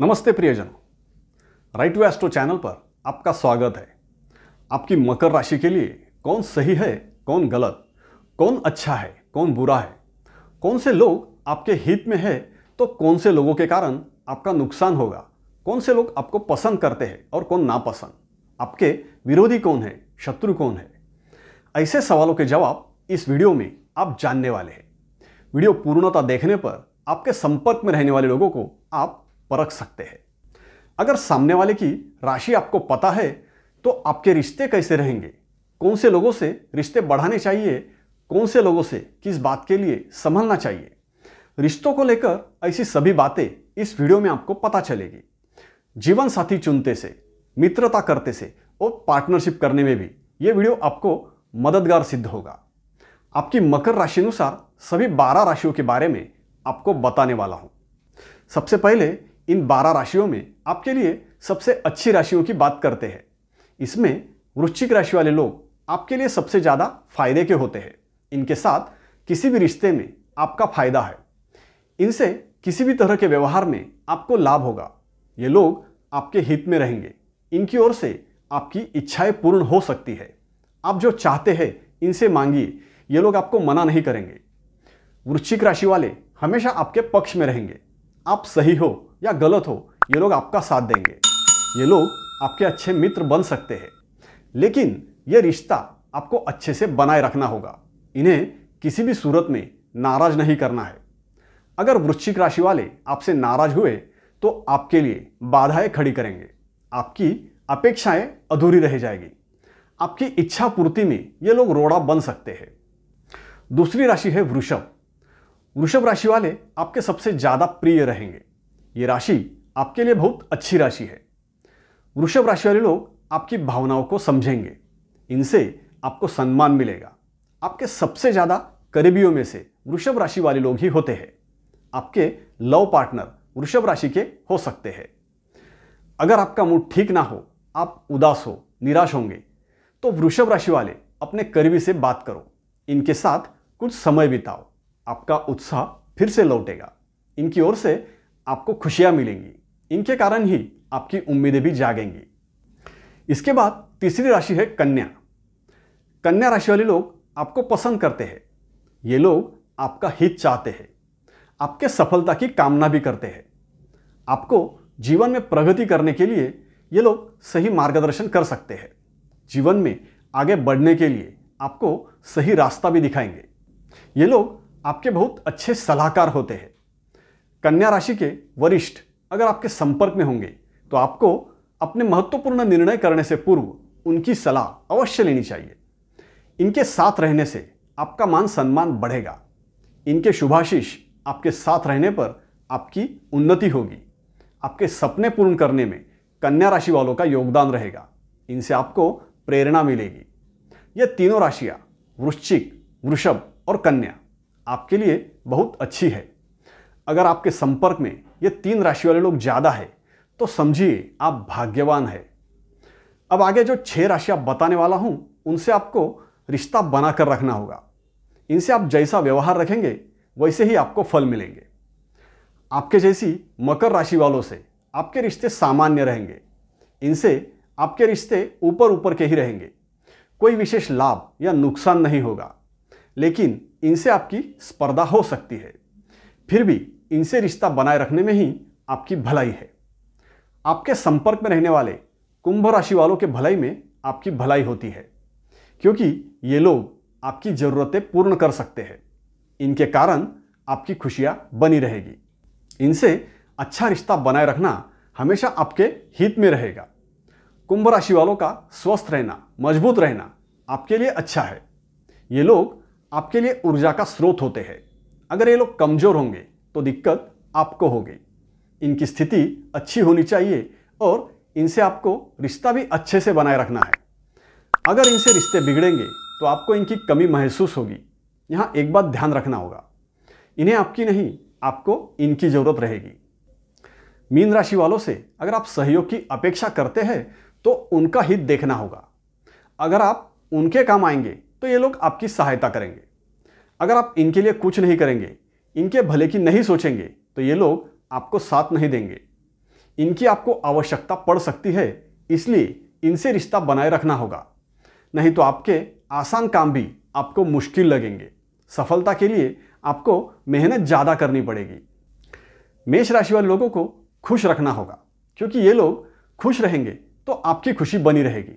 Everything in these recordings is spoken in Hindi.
नमस्ते प्रियजनों राइट वे एस्ट्रो चैनल पर आपका स्वागत है आपकी मकर राशि के लिए कौन सही है कौन गलत कौन अच्छा है कौन बुरा है कौन से लोग आपके हित में है तो कौन से लोगों के कारण आपका नुकसान होगा कौन से लोग आपको पसंद करते हैं और कौन नापसंद आपके विरोधी कौन है शत्रु कौन है ऐसे सवालों के जवाब इस वीडियो में आप जानने वाले हैं वीडियो पूर्णता देखने पर आपके संपर्क में रहने वाले लोगों को आप परख सकते हैं अगर सामने वाले की राशि आपको पता है तो आपके रिश्ते कैसे रहेंगे कौन से लोगों से रिश्ते बढ़ाने चाहिए कौन से लोगों से किस बात के लिए संभलना चाहिए रिश्तों को लेकर ऐसी सभी बातें इस वीडियो में आपको पता चलेगी जीवन साथी चुनते से मित्रता करते से और पार्टनरशिप करने में भी ये वीडियो आपको मददगार सिद्ध होगा आपकी मकर राशि अनुसार सभी 12 राशियों के बारे में आपको बताने वाला हूँ सबसे पहले इन 12 राशियों में आपके लिए सबसे अच्छी राशियों की बात करते हैं इसमें वृश्चिक राशि वाले लोग आपके लिए सबसे ज़्यादा फायदे के होते हैं इनके साथ किसी भी रिश्ते में आपका फायदा है इनसे किसी भी तरह के व्यवहार में आपको लाभ होगा ये लोग आपके हित में रहेंगे इनकी ओर से आपकी इच्छाएं पूर्ण हो सकती है आप जो चाहते हैं इनसे मांगिए ये लोग आपको मना नहीं करेंगे वृश्चिक राशि वाले हमेशा आपके पक्ष में रहेंगे आप सही हो या गलत हो ये लोग आपका साथ देंगे ये लोग आपके अच्छे मित्र बन सकते हैं लेकिन ये रिश्ता आपको अच्छे से बनाए रखना होगा इन्हें किसी भी सूरत में नाराज नहीं करना है अगर वृश्चिक राशि वाले आपसे नाराज हुए तो आपके लिए बाधाएं खड़ी करेंगे आपकी अपेक्षाएं अधूरी रह जाएगी आपकी इच्छा पूर्ति में ये लोग रोड़ा बन सकते हैं दूसरी राशि है वृषभ वृषभ राशि वाले आपके सबसे ज़्यादा प्रिय रहेंगे ये राशि आपके लिए बहुत अच्छी राशि है वृषभ राशि वाले लोग आपकी भावनाओं को समझेंगे इनसे आपको सम्मान मिलेगा आपके सबसे ज़्यादा करीबियों में से वृषभ राशि वाले लोग ही होते हैं आपके लव पार्टनर वृषभ राशि के हो सकते हैं अगर आपका मूड ठीक ना हो आप उदास हो निराश होंगे तो वृषभ राशि वाले अपने करीबी से बात करो इनके साथ कुछ समय बिताओ आपका उत्साह फिर से लौटेगा इनकी ओर से आपको खुशियाँ मिलेंगी इनके कारण ही आपकी उम्मीदें भी जागेंगी इसके बाद तीसरी राशि है कन्या कन्या राशि वाले लोग आपको पसंद करते हैं ये लोग आपका हित चाहते हैं आपके सफलता की कामना भी करते हैं आपको जीवन में प्रगति करने के लिए ये लोग सही मार्गदर्शन कर सकते हैं जीवन में आगे बढ़ने के लिए आपको सही रास्ता भी दिखाएंगे ये लोग आपके बहुत अच्छे सलाहकार होते हैं कन्या राशि के वरिष्ठ अगर आपके संपर्क में होंगे तो आपको अपने महत्वपूर्ण निर्णय करने से पूर्व उनकी सलाह अवश्य लेनी चाहिए इनके साथ रहने से आपका मान सम्मान बढ़ेगा इनके शुभाशीष आपके साथ रहने पर आपकी उन्नति होगी आपके सपने पूर्ण करने में कन्या राशि वालों का योगदान रहेगा इनसे आपको प्रेरणा मिलेगी ये तीनों राशियाँ वृश्चिक वृषभ और कन्या आपके लिए बहुत अच्छी है अगर आपके संपर्क में ये तीन राशि वाले लोग ज़्यादा है तो समझिए आप भाग्यवान है अब आगे जो छः राशि आप बताने वाला हूँ उनसे आपको रिश्ता बना कर रखना होगा इनसे आप जैसा व्यवहार रखेंगे वैसे ही आपको फल मिलेंगे आपके जैसी मकर राशि वालों से आपके रिश्ते सामान्य रहेंगे इनसे आपके रिश्ते ऊपर ऊपर के ही रहेंगे कोई विशेष लाभ या नुकसान नहीं होगा लेकिन इनसे आपकी स्पर्धा हो सकती है फिर भी इनसे रिश्ता बनाए रखने में ही आपकी भलाई है आपके संपर्क में रहने वाले कुंभ राशि वालों के भलाई में आपकी भलाई होती है क्योंकि ये लोग आपकी ज़रूरतें पूर्ण कर सकते हैं इनके कारण आपकी खुशियाँ बनी रहेगी इनसे अच्छा रिश्ता बनाए रखना हमेशा आपके हित में रहेगा कुंभ राशि वालों का स्वस्थ रहना मजबूत रहना आपके लिए अच्छा है ये लोग आपके लिए ऊर्जा का स्रोत होते हैं अगर ये लोग कमज़ोर होंगे तो दिक्कत आपको होगी इनकी स्थिति अच्छी होनी चाहिए और इनसे आपको रिश्ता भी अच्छे से बनाए रखना है अगर इनसे रिश्ते बिगड़ेंगे तो आपको इनकी कमी महसूस होगी यहाँ एक बात ध्यान रखना होगा इन्हें आपकी नहीं आपको इनकी ज़रूरत रहेगी मीन राशि वालों से अगर आप सहयोग की अपेक्षा करते हैं तो उनका हित देखना होगा अगर आप उनके काम आएंगे तो ये लोग आपकी सहायता करेंगे अगर आप इनके लिए कुछ नहीं करेंगे इनके भले की नहीं सोचेंगे तो ये लोग आपको साथ नहीं देंगे इनकी आपको आवश्यकता पड़ सकती है इसलिए इनसे रिश्ता बनाए रखना होगा नहीं तो आपके आसान काम भी आपको मुश्किल लगेंगे सफलता के लिए आपको मेहनत ज़्यादा करनी पड़ेगी मेष राशि वाले लोगों को खुश रखना होगा क्योंकि ये लोग खुश रहेंगे तो आपकी खुशी बनी रहेगी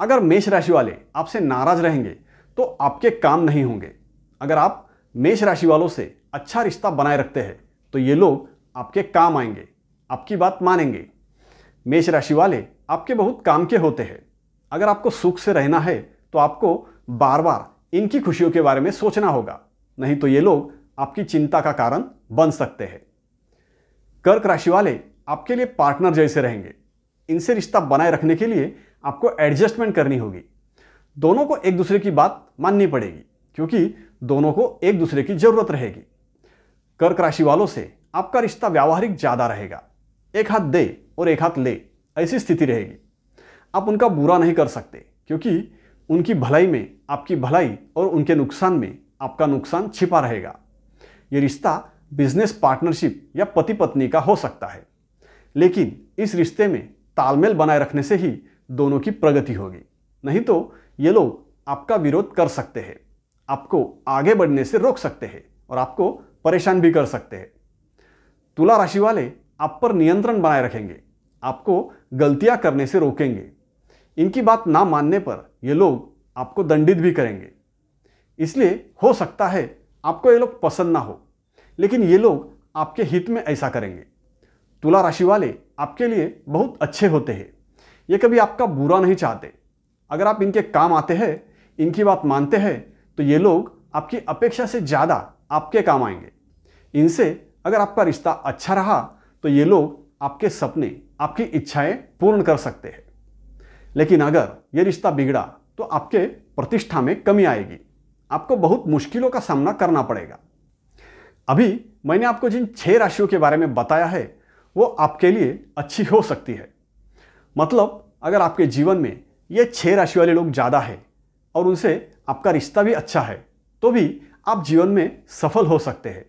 अगर मेष राशि वाले आपसे नाराज़ रहेंगे तो आपके काम नहीं होंगे अगर आप मेष राशि वालों से अच्छा रिश्ता बनाए रखते हैं तो ये लोग आपके काम आएंगे आपकी बात मानेंगे मेष राशि वाले आपके बहुत काम के होते हैं अगर आपको सुख से रहना है तो आपको बार बार इनकी खुशियों के बारे में सोचना होगा नहीं तो ये लोग आपकी चिंता का कारण बन सकते हैं कर्क राशि वाले आपके लिए पार्टनर जैसे रहेंगे इनसे रिश्ता बनाए रखने के लिए आपको एडजस्टमेंट करनी होगी दोनों को एक दूसरे की बात माननी पड़ेगी क्योंकि दोनों को एक दूसरे की जरूरत रहेगी कर्क राशि वालों से आपका रिश्ता व्यावहारिक ज़्यादा रहेगा एक हाथ दे और एक हाथ ले ऐसी स्थिति रहेगी आप उनका बुरा नहीं कर सकते क्योंकि उनकी भलाई में आपकी भलाई और उनके नुकसान में आपका नुकसान छिपा रहेगा ये रिश्ता बिजनेस पार्टनरशिप या पति पत्नी का हो सकता है लेकिन इस रिश्ते में तालमेल बनाए रखने से ही दोनों की प्रगति होगी नहीं तो ये लोग आपका विरोध कर सकते हैं आपको आगे बढ़ने से रोक सकते हैं और आपको परेशान भी कर सकते हैं तुला राशि वाले आप पर नियंत्रण बनाए रखेंगे आपको गलतियां करने से रोकेंगे इनकी बात ना मानने पर ये लोग आपको दंडित भी करेंगे इसलिए हो सकता है आपको ये लोग पसंद ना हो लेकिन ये लोग आपके हित में ऐसा करेंगे तुला राशि वाले आपके लिए बहुत अच्छे होते हैं ये कभी आपका बुरा नहीं चाहते अगर आप इनके काम आते हैं इनकी बात मानते हैं तो ये लोग आपकी अपेक्षा से ज़्यादा आपके काम आएंगे इनसे अगर आपका रिश्ता अच्छा रहा तो ये लोग आपके सपने आपकी इच्छाएं पूर्ण कर सकते हैं लेकिन अगर ये रिश्ता बिगड़ा तो आपके प्रतिष्ठा में कमी आएगी आपको बहुत मुश्किलों का सामना करना पड़ेगा अभी मैंने आपको जिन छह राशियों के बारे में बताया है वो आपके लिए अच्छी हो सकती है मतलब अगर आपके जीवन में ये छह राशि वाले लोग ज़्यादा है और उनसे आपका रिश्ता भी अच्छा है तो भी आप जीवन में सफल हो सकते हैं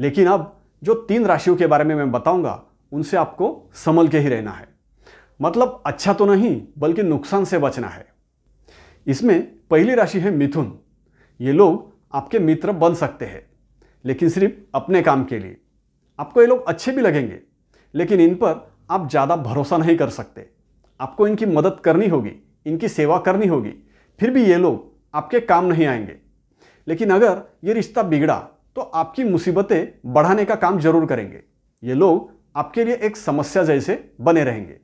लेकिन अब जो तीन राशियों के बारे में मैं बताऊंगा उनसे आपको संभल के ही रहना है मतलब अच्छा तो नहीं बल्कि नुकसान से बचना है इसमें पहली राशि है मिथुन ये लोग आपके मित्र बन सकते हैं लेकिन सिर्फ अपने काम के लिए आपको ये लोग अच्छे भी लगेंगे लेकिन इन पर आप ज़्यादा भरोसा नहीं कर सकते आपको इनकी मदद करनी होगी इनकी सेवा करनी होगी फिर भी ये लोग आपके काम नहीं आएंगे लेकिन अगर ये रिश्ता बिगड़ा तो आपकी मुसीबतें बढ़ाने का काम जरूर करेंगे ये लोग आपके लिए एक समस्या जैसे बने रहेंगे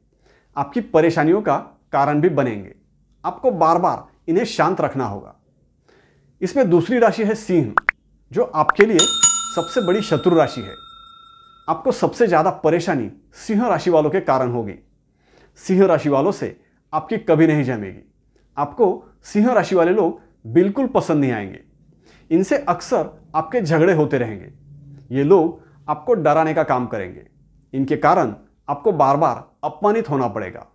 आपकी परेशानियों का कारण भी बनेंगे आपको बार बार इन्हें शांत रखना होगा इसमें दूसरी राशि है सिंह जो आपके लिए सबसे बड़ी शत्रु राशि है आपको सबसे ज़्यादा परेशानी सिंह राशि वालों के कारण होगी सिंह राशि वालों से आपकी कभी नहीं जमेगी आपको सिंह राशि वाले लोग बिल्कुल पसंद नहीं आएंगे इनसे अक्सर आपके झगड़े होते रहेंगे ये लोग आपको डराने का काम करेंगे इनके कारण आपको बार बार अपमानित होना पड़ेगा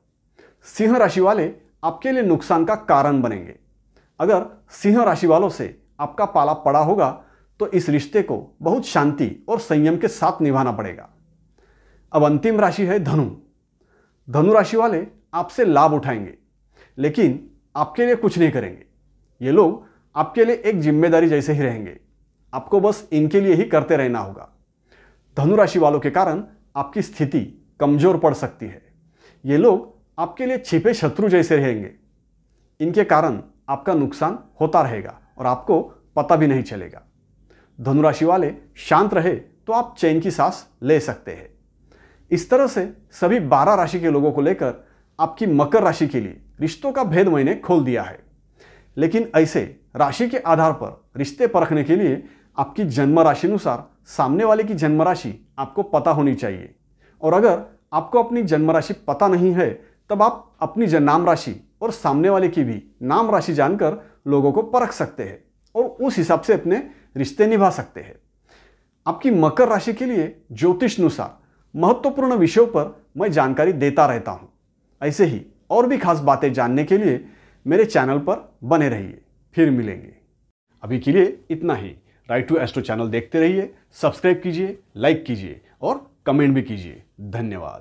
सिंह राशि वाले आपके लिए नुकसान का कारण बनेंगे अगर सिंह राशि वालों से आपका पाला पड़ा होगा तो इस रिश्ते को बहुत शांति और संयम के साथ निभाना पड़ेगा अब अंतिम राशि है धनु धनु राशि वाले आपसे लाभ उठाएंगे लेकिन आपके लिए कुछ नहीं करेंगे ये लोग आपके लिए एक जिम्मेदारी जैसे ही रहेंगे आपको बस इनके लिए ही करते रहना होगा धनुराशि वालों के कारण आपकी स्थिति कमजोर पड़ सकती है ये लोग आपके लिए छिपे शत्रु जैसे रहेंगे इनके कारण आपका नुकसान होता रहेगा और आपको पता भी नहीं चलेगा धनुराशि वाले शांत रहे तो आप चैन की सांस ले सकते हैं इस तरह से सभी बारह राशि के लोगों को लेकर आपकी मकर राशि के लिए रिश्तों का भेद मैंने खोल दिया है लेकिन ऐसे राशि के आधार पर रिश्ते परखने के लिए आपकी जन्म राशि अनुसार सामने वाले की जन्म राशि आपको पता होनी चाहिए और अगर आपको अपनी जन्म राशि पता नहीं है तब आप अपनी नाम राशि और सामने वाले की भी नाम राशि जानकर लोगों को परख सकते हैं और उस हिसाब से अपने रिश्ते निभा सकते हैं आपकी मकर राशि के लिए ज्योतिष अनुसार महत्वपूर्ण विषयों पर मैं जानकारी देता रहता हूँ ऐसे ही और भी खास बातें जानने के लिए मेरे चैनल पर बने रहिए फिर मिलेंगे अभी के लिए इतना ही राइट टू एस्ट्रो चैनल देखते रहिए सब्सक्राइब कीजिए लाइक कीजिए और कमेंट भी कीजिए धन्यवाद